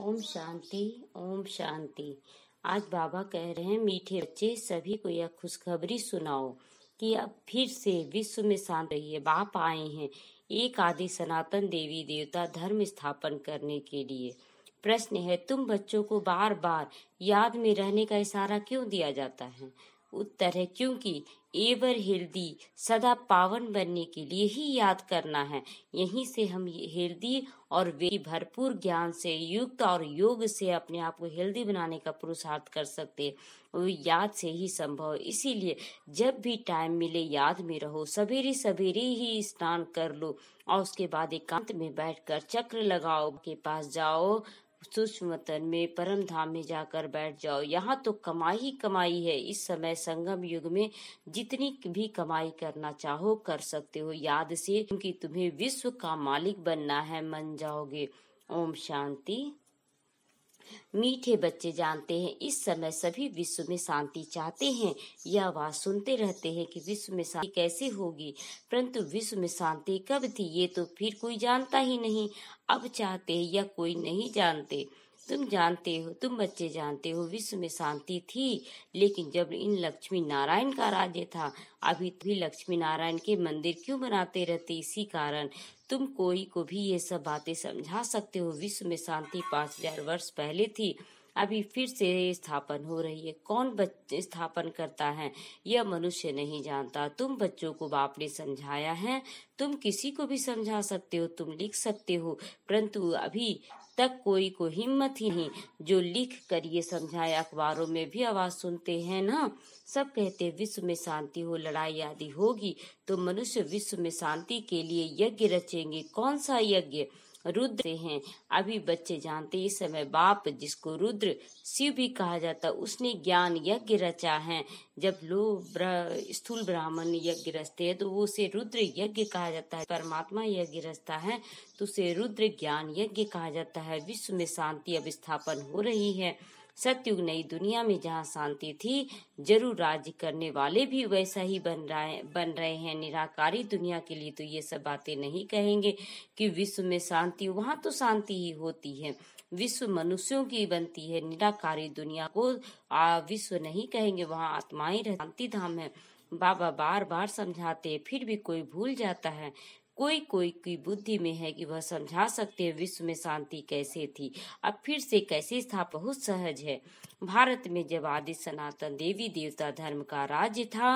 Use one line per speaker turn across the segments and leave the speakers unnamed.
ओम शांति ओम शांति आज बाबा कह रहे हैं मीठे बच्चे सभी को यह खुशखबरी सुनाओ कि अब फिर से विश्व में शांत रही है बाप आए हैं एक आदि सनातन देवी देवता धर्म स्थापन करने के लिए प्रश्न है तुम बच्चों को बार बार याद में रहने का इशारा क्यों दिया जाता है उत्तर है क्योंकि एवर हेल्दी सदा पावन बनने के लिए ही याद करना है यहीं से हम हेल्दी और वे भरपूर ज्ञान से युक्त और योग से अपने आप को हेल्दी बनाने का पुरुषार्थ कर सकते वो याद से ही संभव है इसीलिए जब भी टाइम मिले याद में रहो सवेरे सवेरे ही स्नान कर लो और उसके बाद एकांत में बैठकर चक्र लगाओ के पास जाओ सूक्ष्म में परम धाम में जाकर बैठ जाओ यहाँ तो कमाई ही कमाई है इस समय संगम युग में जितनी भी कमाई करना चाहो कर सकते हो याद से क्योंकि तुम्हें विश्व का मालिक बनना है मन जाओगे ओम शांति मीठे बच्चे जानते हैं इस समय सभी विश्व में शांति चाहते हैं यह आवाज सुनते रहते हैं कि विश्व में शांति कैसे होगी परंतु विश्व में शांति कब थी ये तो फिर कोई जानता ही नहीं अब चाहते हैं या कोई नहीं जानते तुम जानते हो तुम बच्चे जानते हो विश्व में शांति थी लेकिन जब इन लक्ष्मी नारायण का राज्य था अभी भी लक्ष्मी नारायण के मंदिर क्यों बनाते रहते इसी कारण तुम कोई को भी ये सब बातें समझा सकते हो विश्व में शांति पाँच हजार वर्ष पहले थी अभी फिर से स्थापन हो रही है कौन स्थापन करता है यह मनुष्य नहीं जानता तुम बच्चों को बाप ने समझाया है तुम किसी को भी समझा सकते हो तुम लिख सकते हो परंतु अभी तक कोई को हिम्मत ही नहीं जो लिख कर ये समझाए अखबारों में भी आवाज सुनते हैं ना सब कहते विश्व में शांति हो लड़ाई आदि होगी तो मनुष्य विश्व में शांति के लिए यज्ञ रचेंगे कौन सा यज्ञ रुद्र हैं अभी बच्चे जानते इस समय बाप जिसको रुद्र शिव भी कहा जाता उसने ज्ञान यज्ञ रचा है जब लोग स्थूल ब्राह्मण यज्ञ रचते हैं तो वो उसे रुद्र यज्ञ कहा जाता है परमात्मा यज्ञ रचता है तो उसे रुद्र ज्ञान यज्ञ कहा जाता है विश्व में शांति अब स्थापन हो रही है सतयुग नई दुनिया में जहाँ शांति थी जरूर राज्य करने वाले भी वैसा ही बन रहे बन रहे हैं निराकारी दुनिया के लिए तो ये सब बातें नहीं कहेंगे कि विश्व में शांति वहाँ तो शांति ही होती है विश्व मनुष्यों की बनती है निराकारी दुनिया को विश्व नहीं कहेंगे वहाँ आत्माएं शांति धाम है बाबा बार बार समझाते फिर भी कोई भूल जाता है कोई कोई की बुद्धि में है कि वह समझा सकते हैं विश्व में शांति कैसे थी अब फिर से कैसे था बहुत सहज है भारत में जब आदि सनातन देवी देवता धर्म का राज्य था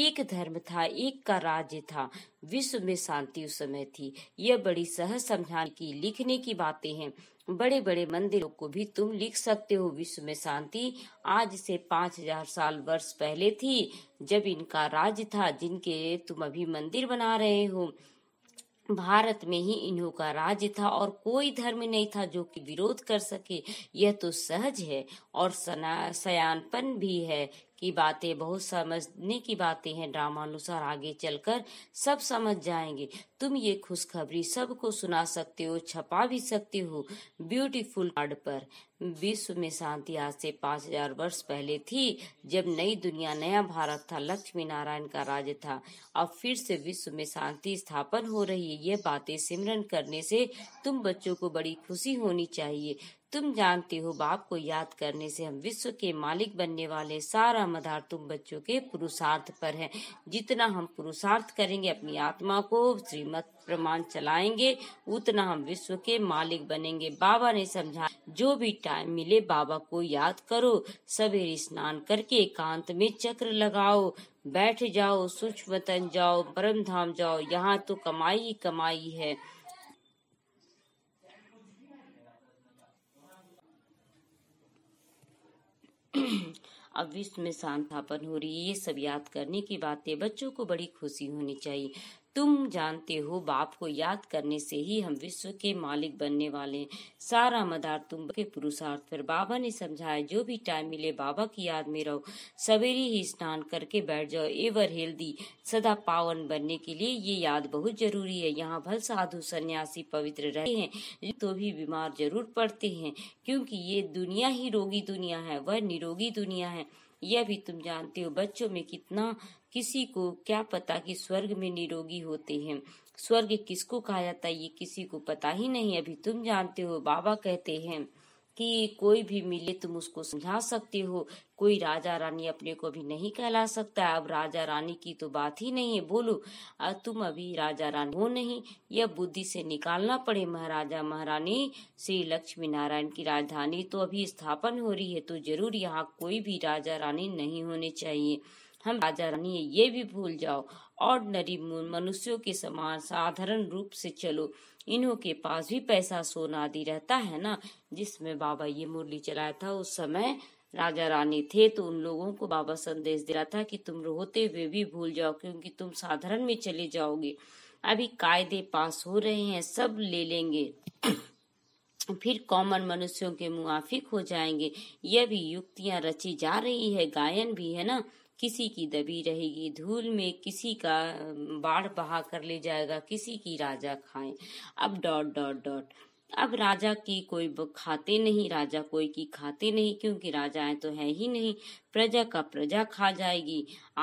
एक धर्म था एक का राज्य था विश्व में शांति उस समय थी यह बड़ी सहज समझाने की लिखने की बातें हैं बड़े बड़े मंदिरों को भी तुम लिख सकते हो विश्व में शांति आज से पांच हजार साल वर्ष पहले थी जब इनका राज्य था जिनके तुम अभी मंदिर बना रहे हो भारत में ही इन्हों का राज्य था और कोई धर्म नहीं था जो कि विरोध कर सके यह तो सहज है और सना सयानपन भी है की बातें बहुत समझने की बातें हैं ड्रामा अनुसार आगे चलकर सब समझ जाएंगे तुम ये खुशखबरी सबको सुना सकते हो छपा भी सकते हो ब्यूटीफुल कार्ड पर विश्व में शांति आज से पाँच हजार वर्ष पहले थी जब नई दुनिया नया भारत था लक्ष्मी नारायण का राज्य था अब फिर से विश्व में शांति स्थापन हो रही है ये बातें सिमरन करने से तुम बच्चों को बड़ी खुशी होनी चाहिए तुम जानते हो बाप को याद करने से हम विश्व के मालिक बनने वाले सारा मदार तुम बच्चों के पुरुषार्थ पर है जितना हम पुरुषार्थ करेंगे अपनी आत्मा को श्रीमत प्रमाण चलाएंगे उतना हम विश्व के मालिक बनेंगे बाबा ने समझा जो भी टाइम मिले बाबा को याद करो सवेरे स्नान करके एकांत में चक्र लगाओ बैठ जाओ सूक्ष्म जाओ परम धाम जाओ यहाँ तो कमाई ही कमाई है अब विश्व में शांत हो रही है ये सब याद करने की बातें बच्चों को बड़ी खुशी होनी चाहिए तुम जानते हो बाप को याद करने से ही हम विश्व के मालिक बनने वाले सारा मदार तुम के पुरुषार्थ पर बाबा ने समझाया जो भी टाइम मिले बाबा की याद में रहो सवेरे ही स्नान करके बैठ जाओ एवर हेल्दी सदा पावन बनने के लिए ये याद बहुत जरूरी है यहाँ भल साधु सन्यासी पवित्र रहते हैं तो भी बीमार जरूर पड़ते हैं क्योंकि ये दुनिया ही रोगी दुनिया है वह निरोगी दुनिया है यह भी तुम जानते हो बच्चों में कितना किसी को क्या पता कि स्वर्ग में निरोगी होते हैं स्वर्ग किसको कहा जाता है ये किसी को पता ही नहीं अभी तुम जानते हो बाबा कहते हैं कि कोई भी मिले तुम उसको समझा सकते हो कोई राजा रानी अपने को भी नहीं कहला सकता अब राजा रानी की तो बात ही नहीं है बोलो तुम अभी राजा रानी हो नहीं यह बुद्धि से निकालना पड़े महाराजा महारानी श्री लक्ष्मी नारायण की राजधानी तो अभी स्थापन हो रही है तो जरूर यहाँ कोई भी राजा रानी नहीं होने चाहिए हम राजा रानी ये भी भूल जाओ ऑर्डनरी मनुष्यों के समान साधारण रूप से चलो इन्हों के पास भी पैसा सोना आदि रहता है ना जिसमें बाबा ये मुरली चलाया था उस समय राजा रानी थे तो उन लोगों को बाबा संदेश दे रहा था कि तुम रोते हुए भी भूल जाओ क्योंकि तुम साधारण में चले जाओगे अभी कायदे पास हो रहे हैं सब ले लेंगे फिर कॉमन मनुष्यों के मुआफिक हो जाएंगे यह भी युक्तियां रची जा रही है गायन भी है ना किसी की दबी रहेगी धूल में किसी का बाढ़ बहा कर ले जाएगा किसी की राजा खाए अब डॉट डॉट डॉट अब राजा की कोई खाते नहीं राजा कोई की खाते नहीं क्योंकि राजाएं तो है ही नहीं प्रजा का प्रजा खा जाएगी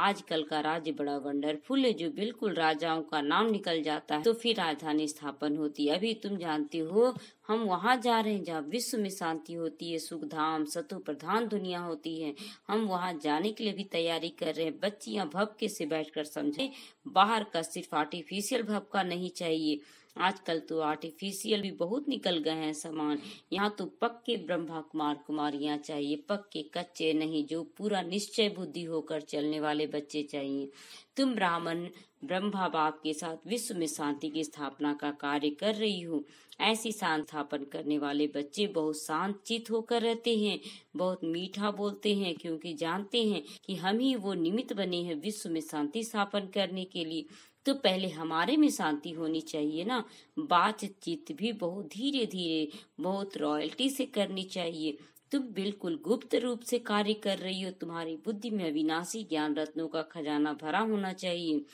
आजकल का राज्य बड़ा वंडरफुल है जो बिल्कुल राजाओं का नाम निकल जाता है तो फिर राजधानी स्थापन होती है अभी तुम जानते हो हम वहाँ जा रहे हैं जहाँ विश्व में शांति होती है सुख धाम सतु प्रधान दुनिया होती है हम वहाँ जाने के लिए भी तैयारी कर रहे हैं बच्चियां भपके से कर समझे बाहर का सिर्फ आर्टिफिशियल भपका नहीं चाहिए आजकल तो आर्टिफिशियल भी बहुत निकल गए हैं सामान यहाँ तो पक्के ब्रह्मा कुमार कुमारियाँ चाहिए पक्के कच्चे नहीं जो पूरा निश्चय बुद्धि होकर चलने वाले बच्चे चाहिए तुम ब्राह्मण ब्रह्मा बाप के साथ विश्व में शांति की स्थापना का कार्य कर रही हो ऐसी शांत स्थापन करने वाले बच्चे बहुत शांत चित होकर रहते हैं बहुत मीठा बोलते हैं क्योंकि जानते हैं कि हम ही वो निमित्त बने हैं विश्व में शांति स्थापन करने के लिए तो पहले हमारे में शांति होनी चाहिए ना बातचीत भी बहुत धीरे धीरे बहुत रॉयल्टी से करनी चाहिए तुम बिल्कुल गुप्त रूप से कार्य कर रही हो तुम्हारी बुद्धि में अविनाशी ज्ञान रत्नों का खजाना भरा होना चाहिए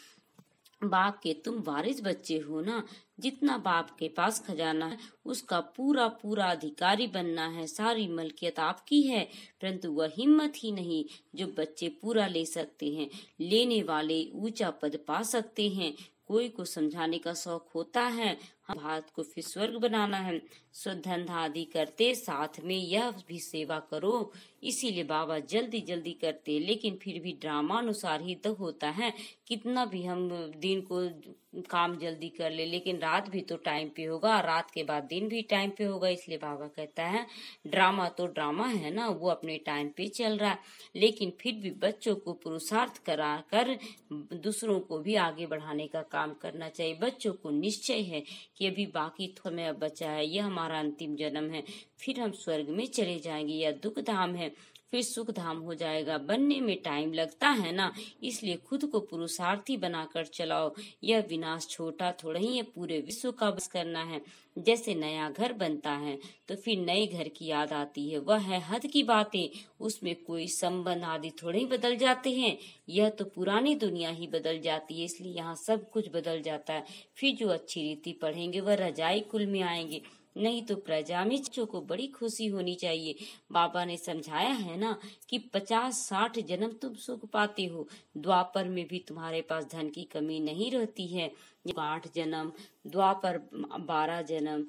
बाप के तुम वारिस बच्चे हो ना जितना बाप के पास खजाना है उसका पूरा पूरा अधिकारी बनना है सारी मलकियत आपकी है परंतु वह हिम्मत ही नहीं जो बच्चे पूरा ले सकते हैं लेने वाले ऊंचा पद पा सकते हैं कोई को समझाने का शौक होता है हम भारत को फिर स्वर्ग बनाना है सो धंधा आदि करते साथ में यह भी सेवा करो इसीलिए बाबा जल्दी जल्दी करते लेकिन फिर भी ड्रामा अनुसार ही तो होता है कितना भी हम दिन को काम जल्दी कर ले लेकिन रात भी तो टाइम पे होगा रात के बाद दिन भी टाइम पे होगा इसलिए बाबा कहता है ड्रामा तो ड्रामा है ना वो अपने टाइम पे चल रहा है लेकिन फिर भी बच्चों को पुरुषार्थ करा कर दूसरों को भी आगे बढ़ाने का काम करना चाहिए बच्चों को निश्चय है कि अभी बाकी थोड़ा बचा है यह हमारा अंतिम जन्म है फिर हम स्वर्ग में चले जाएंगे यह दुख धाम है फिर सुख धाम हो जाएगा बनने में टाइम लगता है ना इसलिए खुद को पुरुषार्थी बनाकर चलाओ यह विनाश छोटा थोड़ा ही है पूरे विश्व का बस करना है जैसे नया घर बनता है तो फिर नए घर की याद आती है वह है हद की बातें उसमें कोई संबंध आदि थोड़े ही बदल जाते हैं यह तो पुरानी दुनिया ही बदल जाती है इसलिए यहाँ सब कुछ बदल जाता है फिर जो अच्छी रीति पढ़ेंगे वह रजाई कुल में आएंगे नहीं तो प्रजा में बच्चों को बड़ी खुशी होनी चाहिए बाबा ने समझाया है ना कि पचास साठ जन्म तुम सुख पाते हो द्वापर में भी तुम्हारे पास धन की कमी नहीं रहती है आठ जन्म द्वापर बारह जन्म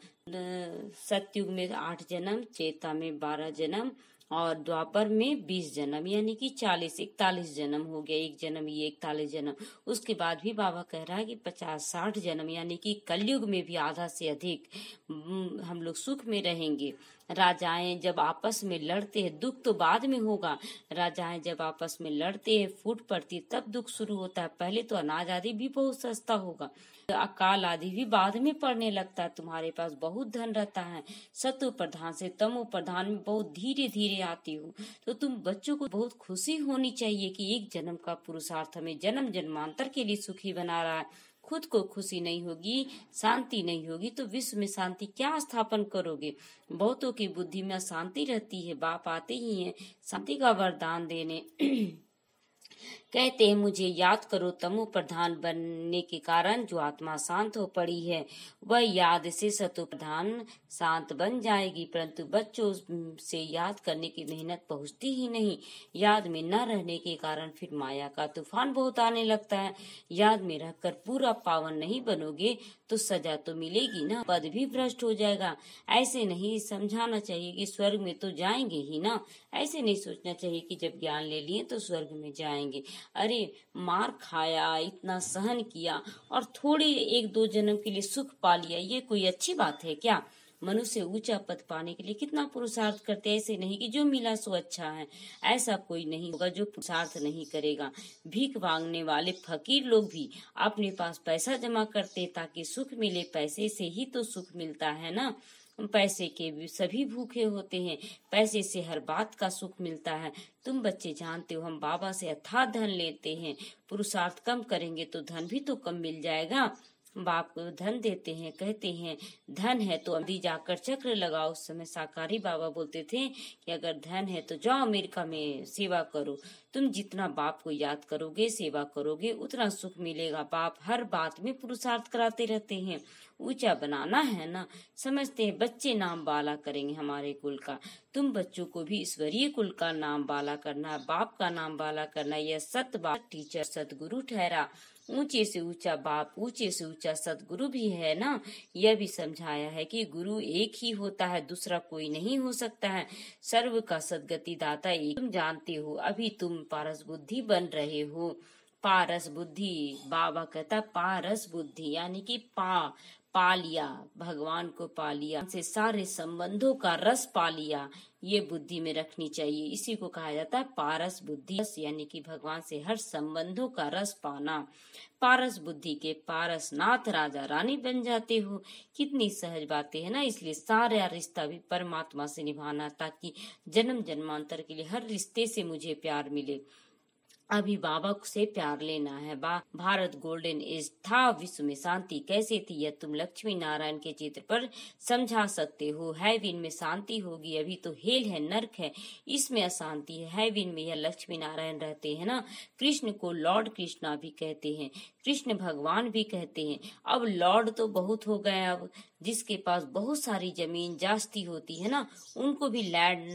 सत्युग में आठ जन्म चेता में बारह जन्म और द्वापर में बीस जन्म यानी कि चालीस इकतालीस जन्म हो गया एक जन्म ये इकतालीस जन्म उसके बाद भी बाबा कह रहा है कि पचास साठ जन्म यानी कि कलयुग में भी आधा से अधिक हम्म, हम लोग सुख में रहेंगे राजाएं जब आपस में लड़ते हैं दुख तो बाद में होगा राजाएं जब आपस में लड़ते हैं फूट पड़ती तब दुख शुरू होता है पहले तो अनाज आदि भी बहुत सस्ता होगा अकाल आदि भी बाद में पड़ने लगता है तुम्हारे पास बहुत धन रहता है सत्व प्रधान से तमो प्रधान में बहुत धीरे धीरे आती हो तो तुम बच्चों को बहुत खुशी होनी चाहिए कि एक जन्म का पुरुषार्थ हमें जन्म जन्मांतर के लिए सुखी बना रहा है खुद को खुशी नहीं होगी शांति नहीं होगी तो विश्व में शांति क्या स्थापन करोगे बहुतों की बुद्धि में शांति रहती है बाप आते ही हैं शांति का वरदान देने कहते हैं मुझे याद करो तमु प्रधान बनने के कारण जो आत्मा शांत हो पड़ी है वह याद से सतु प्रधान शांत बन जाएगी परंतु बच्चों से याद करने की मेहनत पहुंचती ही नहीं याद में न रहने के कारण फिर माया का तूफान बहुत आने लगता है याद में रहकर पूरा पावन नहीं बनोगे तो सजा तो मिलेगी ना पद भी भ्रष्ट हो जाएगा ऐसे नहीं समझाना चाहिए कि स्वर्ग में तो जाएंगे ही ना ऐसे नहीं सोचना चाहिए कि जब ज्ञान ले लिए तो स्वर्ग में जाएंगे अरे मार खाया इतना सहन किया और थोड़े एक दो जन्म के लिए सुख पा लिया ये कोई अच्छी बात है क्या मनुष्य ऊंचा पद पाने के लिए कितना पुरुषार्थ करते ऐसे नहीं कि जो मिला सो अच्छा है ऐसा कोई नहीं होगा जो पुरुषार्थ नहीं करेगा भीख मांगने वाले फकीर लोग भी अपने पास पैसा जमा करते ताकि सुख मिले पैसे से ही तो सुख मिलता है ना पैसे के भी सभी भूखे होते हैं पैसे से हर बात का सुख मिलता है तुम बच्चे जानते हो हम बाबा से अथाह धन लेते हैं पुरुषार्थ कम करेंगे तो धन भी तो कम मिल जाएगा बाप धन देते हैं कहते हैं धन है तो अभी जाकर चक्र लगाओ उस समय शाकाहारी बाबा बोलते थे कि अगर धन है तो जाओ अमेरिका में सेवा करो तुम जितना बाप को याद करोगे सेवा करोगे उतना सुख मिलेगा बाप हर बात में पुरुषार्थ कराते रहते हैं ऊंचा बनाना है ना समझते हैं बच्चे नाम बाला करेंगे हमारे कुल का तुम बच्चों को भी ईश्वरीय कुल का नाम बाला करना बाप का नाम बाला करना यह सत बाप टीचर सतगुरु ठहरा ऊंचे से ऊंचा बाप ऊंचे से ऊंचा सदगुरु भी है ना यह भी समझाया है कि गुरु एक ही होता है दूसरा कोई नहीं हो सकता है सर्व का सदगति दाता एक तुम जानते हो अभी तुम पारस बुद्धि बन रहे हो पारस बुद्धि बाबा कहता पारस बुद्धि यानी कि पा पा लिया भगवान को पा लिया से सारे संबंधों का रस पा लिया ये बुद्धि में रखनी चाहिए इसी को कहा जाता है पारस बुद्धि यानी कि भगवान से हर संबंधों का रस पाना पारस बुद्धि के पारस नाथ राजा रानी बन जाते हो कितनी सहज बातें है ना इसलिए सारा रिश्ता भी परमात्मा से निभाना ताकि जन्म जन्मांतर के लिए हर रिश्ते से मुझे प्यार मिले अभिभावक से प्यार लेना है बा भारत गोल्डन एज था विश्व में शांति कैसे थी यह तुम लक्ष्मी नारायण के चित्र पर समझा सकते हो हैविन में शांति होगी अभी तो हेल है नरक है इसमें अशांति है हैविन में यह लक्ष्मी नारायण रहते हैं ना कृष्ण को लॉर्ड कृष्णा भी कहते हैं कृष्ण भगवान भी कहते हैं अब लॉर्ड तो बहुत हो गए अब जिसके पास बहुत सारी जमीन जास्ती होती है ना उनको भी लैंड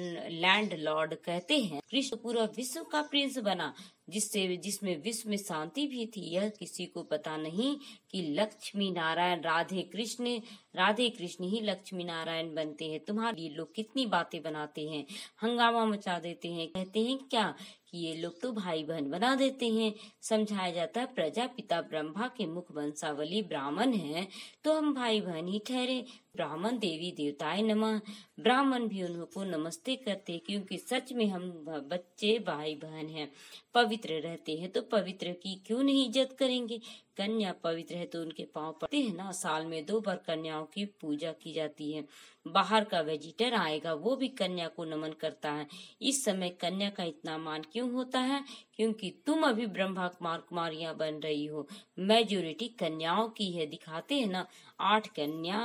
लैंड लॉर्ड कहते हैं कृष्ण पूरा विश्व का प्रिंस बना जिससे जिसमें विश्व में शांति भी थी यह किसी को पता नहीं कि लक्ष्मी नारायण राधे कृष्ण राधे कृष्ण ही लक्ष्मी नारायण बनते हैं तुम्हारे ये लोग कितनी बातें बनाते हैं हंगामा मचा देते हैं कहते हैं क्या कि ये लोग तो भाई बहन बना देते हैं समझाया जाता है प्रजापिता ब्रह्मा के मुख वंशावली ब्राह्मण है तो हम भाई बहन ही ठहरे ब्राह्मण देवी देवताए नमः ब्राह्मण भी उनको नमस्ते करते क्योंकि सच में हम बच्चे भाई बहन हैं पवित्र रहते हैं तो पवित्र की क्यों नहीं इज्जत करेंगे कन्या पवित्र है तो उनके पांव पड़ते हैं ना साल में दो बार कन्याओं की पूजा की जाती है बाहर का वेजिटर आएगा वो भी कन्या को नमन करता है इस समय कन्या का इतना मान क्यों होता है क्योंकि तुम अभी ब्रह्मा कुमार कुमारियां बन रही हो मेजोरिटी कन्याओं की है दिखाते हैं ना आठ कन्या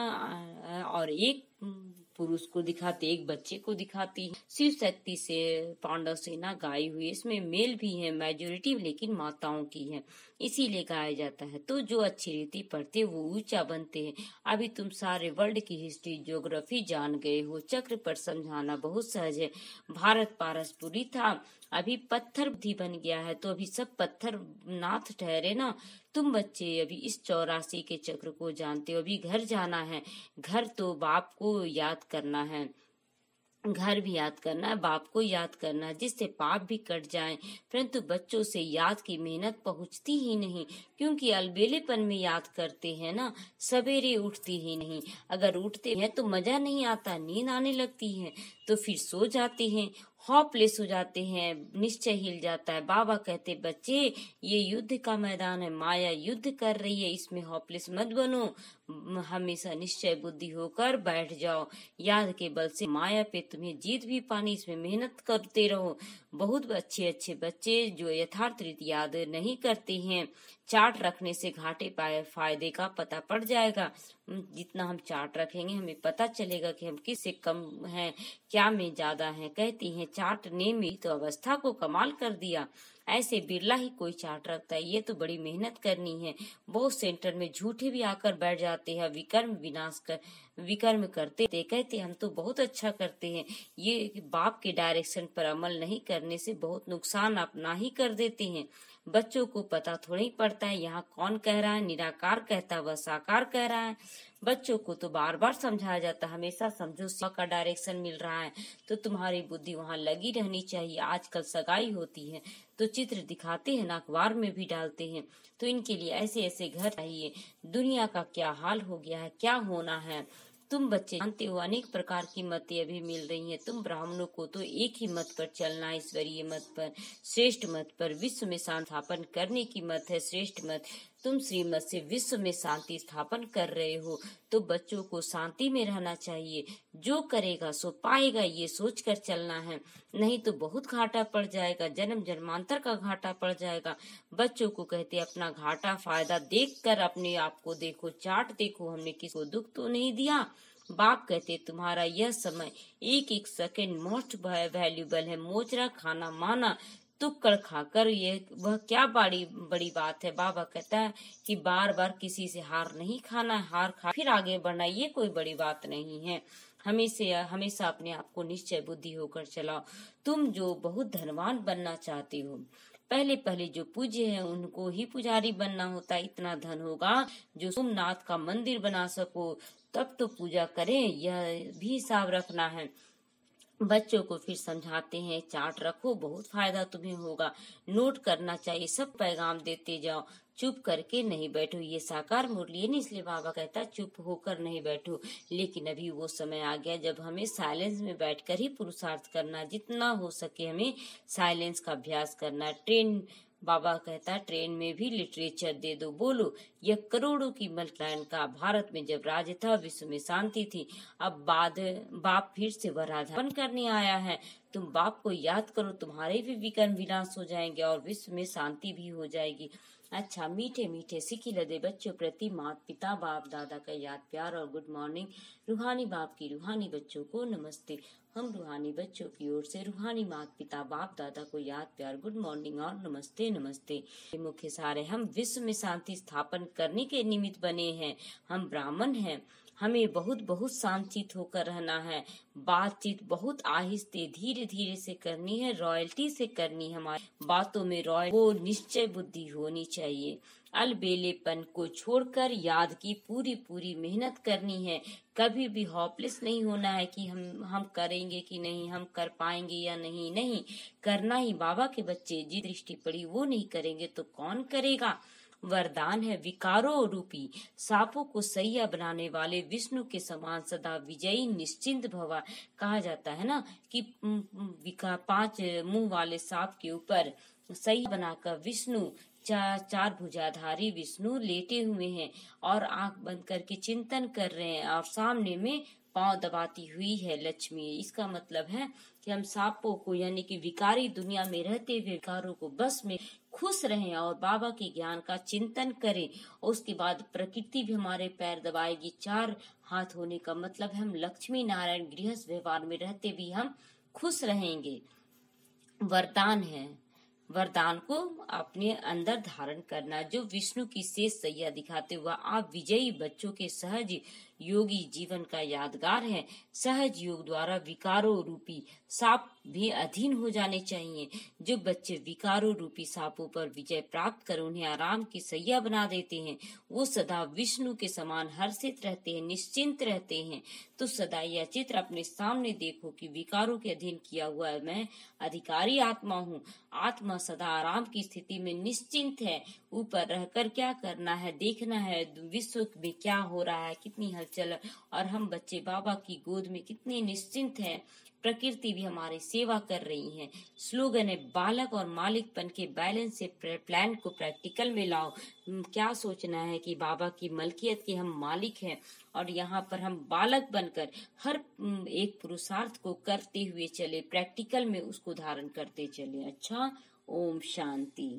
और एक पुरुष को दिखाते एक बच्चे को दिखाती है शिव शक्ति से पांडव सेना गाई हुई इसमें मेल भी है मेजोरिटी लेकिन माताओं की है इसीलिए गाया जाता है तो जो अच्छी रीति पढ़ते वो ऊंचा बनते हैं अभी तुम सारे वर्ल्ड की हिस्ट्री ज्योग्राफी जान गए हो चक्र पर समझाना बहुत सहज है भारत पारस पूरी था अभी पत्थर भी बन गया है तो अभी सब पत्थर नाथ ठहरे ना तुम बच्चे अभी इस चौरासी के चक्र को जानते हो अभी घर जाना है घर तो बाप को याद करना है घर भी याद करना है बाप को याद करना है जिससे पाप भी कट जाए परंतु बच्चों से याद की मेहनत पहुंचती ही नहीं क्योंकि अलबेलेपन में याद करते हैं ना सवेरे उठती ही नहीं अगर उठते हैं तो मजा नहीं आता नींद आने लगती है तो फिर सो जाते हैं हॉपलेस हो जाते हैं निश्चय हिल जाता है बाबा कहते बच्चे ये युद्ध का मैदान है माया युद्ध कर रही है इसमें हॉपलेस मत बनो हमेशा निश्चय बुद्धि होकर बैठ जाओ याद के बल से माया पे तुम्हें जीत भी पानी इसमें मेहनत करते रहो बहुत अच्छे अच्छे बच्चे जो यथार्थ रीत याद नहीं करते हैं चार्ट रखने से घाटे पाए फायदे का पता पड़ जाएगा जितना हम चार्ट रखेंगे हमें पता चलेगा कि हम किस से कम हैं क्या में ज्यादा हैं कहती हैं चार्ट ने मेरी तो अवस्था को कमाल कर दिया ऐसे बिरला ही कोई चार्ट रखता है ये तो बड़ी मेहनत करनी है बहुत सेंटर में झूठे भी आकर बैठ जाते हैं विकर्म विनाश कर विकर्म करते थे कहते हम तो बहुत अच्छा करते हैं ये बाप के डायरेक्शन पर अमल नहीं करने से बहुत नुकसान अपना ही कर देते हैं बच्चों को पता थोड़ा ही पड़ता है यहाँ कौन कह रहा है निराकार कहता है वह साकार कह रहा है बच्चों को तो बार बार समझाया जाता है हमेशा समझो स्व का डायरेक्शन मिल रहा है तो तुम्हारी बुद्धि वहाँ लगी रहनी चाहिए आजकल सगाई होती है तो चित्र दिखाते हैं ना अखबार में भी डालते हैं तो इनके लिए ऐसे ऐसे घर चाहिए दुनिया का क्या हाल हो गया है क्या होना है तुम बच्चे जानते हो अनेक प्रकार की मतें अभी मिल रही हैं तुम ब्राह्मणों को तो एक ही मत पर चलना ईश्वरीय मत पर श्रेष्ठ मत पर विश्व में स्थापन करने की मत है श्रेष्ठ मत तुम श्रीमद से विश्व में शांति स्थापन कर रहे हो तो बच्चों को शांति में रहना चाहिए जो करेगा सो पाएगा ये सोच कर चलना है नहीं तो बहुत घाटा पड़ जाएगा जन्म जन्मांतर का घाटा पड़ जाएगा बच्चों को कहते अपना घाटा फायदा देख कर अपने आप को देखो चाट देखो हमने किसी को दुख तो नहीं दिया बाप कहते तुम्हारा यह समय एक एक सेकेंड मोस्ट वैल्यूबल है मोचरा खाना माना तुक्कड़ खाकर ये वह क्या बड़ी बड़ी बात है बाबा कहता है कि बार बार किसी से हार नहीं खाना है हार खा फिर आगे बढ़ना ये कोई बड़ी बात नहीं है हमेशा हमेशा अपने आप को निश्चय बुद्धि होकर चलाओ तुम जो बहुत धनवान बनना चाहती हो पहले पहले जो पूज्य है उनको ही पुजारी बनना होता इतना धन होगा जो सोमनाथ का मंदिर बना सको तब तो पूजा करें यह भी हिसाब रखना है बच्चों को फिर समझाते हैं चार्ट रखो बहुत फायदा तुम्हें होगा नोट करना चाहिए सब पैगाम देते जाओ चुप करके नहीं बैठो ये साकार मुरली है इसलिए बाबा कहता चुप होकर नहीं बैठो लेकिन अभी वो समय आ गया जब हमें साइलेंस में बैठकर ही पुरुषार्थ करना जितना हो सके हमें साइलेंस का अभ्यास करना ट्रेन बाबा कहता ट्रेन में भी लिटरेचर दे दो बोलो यह करोड़ों की मलकायन का भारत में जब राज था विश्व में शांति थी अब बाद बाप फिर से वह राधापन करने आया है तुम बाप को याद करो तुम्हारे भी विकर्ण विनाश हो जाएंगे और विश्व में शांति भी हो जाएगी अच्छा मीठे मीठे सीखी लदे बच्चों प्रति माता पिता बाप दादा का याद प्यार और गुड मॉर्निंग रूहानी बाप की रूहानी बच्चों को नमस्ते हम रूहानी बच्चों की ओर से रूहानी मात पिता बाप दादा को याद प्यार गुड मॉर्निंग और नमस्ते नमस्ते मुख्य सारे हम विश्व में शांति स्थापन करने के निमित्त बने हैं हम ब्राह्मण हैं हमें बहुत बहुत शांतित होकर रहना है बातचीत बहुत आहिस्ते धीरे धीरे से करनी है रॉयल्टी से करनी हमारी बातों में रॉयल वो निश्चय बुद्धि होनी चाहिए अलबेलेपन को छोड़कर याद की पूरी पूरी मेहनत करनी है कभी भी हॉपलेस नहीं होना है कि हम हम करेंगे कि नहीं हम कर पाएंगे या नहीं नहीं करना ही बाबा के बच्चे जी दृष्टि पड़ी वो नहीं करेंगे तो कौन करेगा वरदान है विकारों रूपी सापो को सैया बनाने वाले विष्णु के समान सदा विजयी निश्चिंत भवा कहा जाता है ना कि पांच मुंह वाले सांप के ऊपर सही बनाकर विष्णु चार चार भुजाधारी विष्णु लेटे हुए हैं और आंख बंद करके चिंतन कर रहे हैं और सामने में पांव दबाती हुई है लक्ष्मी इसका मतलब है कि हम सांपों को यानी कि विकारी दुनिया में रहते हुए विकारों को बस में खुश रहें और बाबा के ज्ञान का चिंतन करें उसके बाद प्रकृति भी हमारे पैर दबाएगी चार हाथ होने का मतलब हम लक्ष्मी नारायण गृहस्थ व्यवहार में रहते भी हम खुश रहेंगे वरदान है वरदान को अपने अंदर धारण करना जो विष्णु की शेष सैया दिखाते हुआ आप विजयी बच्चों के सहज योगी जीवन का यादगार है सहज योग द्वारा विकारो रूपी साप भी अधीन हो जाने चाहिए जो बच्चे विकारो रूपी सापों पर विजय प्राप्त कर उन्हें आराम की सैया बना देते हैं वो सदा विष्णु के समान हर्षित रहते हैं निश्चिंत रहते हैं तो सदा यह चित्र अपने सामने देखो कि विकारों के अधीन किया हुआ है मैं अधिकारी आत्मा हूँ आत्मा सदा आराम की स्थिति में निश्चिंत है ऊपर रहकर क्या करना है देखना है विश्व में क्या हो रहा है कितनी हल चल और हम बच्चे बाबा की गोद में कितने निश्चिंत हैं प्रकृति भी हमारी सेवा कर रही है स्लोगन है बालक और मालिकपन के बैलेंस से प्लान को प्रैक्टिकल में लाओ हम्म, क्या सोचना है कि बाबा की मलकियत के हम मालिक हैं और यहाँ पर हम बालक बनकर हर हम्म, एक पुरुषार्थ को करते हुए चले प्रैक्टिकल में उसको धारण करते चले अच्छा ओम शांति